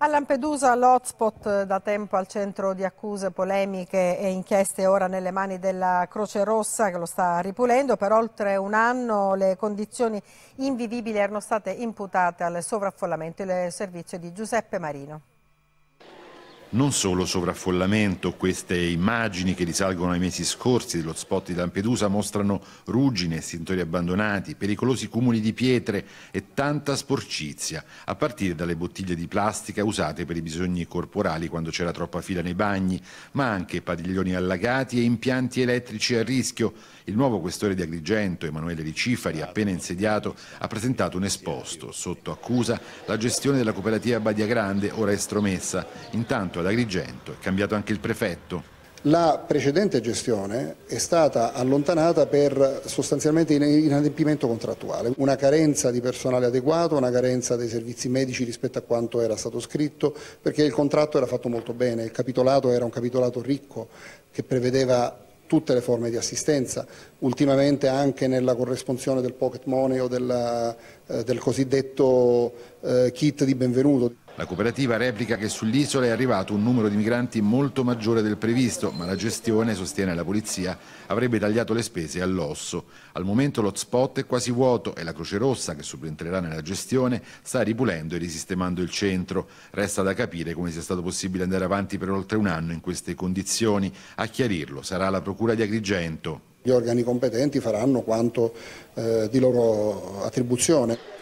A Lampedusa l'hotspot eh, da tempo al centro di accuse, polemiche e inchieste ora nelle mani della Croce Rossa che lo sta ripulendo. Per oltre un anno le condizioni invivibili erano state imputate al sovraffollamento. del servizio di Giuseppe Marino non solo sovraffollamento, queste immagini che risalgono ai mesi scorsi dello spot di Lampedusa mostrano ruggine, estintori abbandonati, pericolosi cumuli di pietre e tanta sporcizia, a partire dalle bottiglie di plastica usate per i bisogni corporali quando c'era troppa fila nei bagni, ma anche padiglioni allagati e impianti elettrici a rischio. Il nuovo questore di Agrigento, Emanuele Ricifari, appena insediato, ha presentato un esposto. Sotto accusa la gestione della cooperativa Badia Grande, ora estromessa. Intanto ad Agrigento, è cambiato anche il prefetto. La precedente gestione è stata allontanata per sostanzialmente inadempimento contrattuale, una carenza di personale adeguato, una carenza dei servizi medici rispetto a quanto era stato scritto, perché il contratto era fatto molto bene, il capitolato era un capitolato ricco che prevedeva tutte le forme di assistenza, ultimamente anche nella corresponsione del pocket money o della, eh, del cosiddetto eh, kit di benvenuto. La cooperativa replica che sull'isola è arrivato un numero di migranti molto maggiore del previsto, ma la gestione, sostiene la polizia, avrebbe tagliato le spese all'osso. Al momento l'hotspot è quasi vuoto e la Croce Rossa, che subentrerà nella gestione, sta ripulendo e risistemando il centro. Resta da capire come sia stato possibile andare avanti per oltre un anno in queste condizioni. A chiarirlo sarà la Procura di Agrigento. Gli organi competenti faranno quanto eh, di loro attribuzione.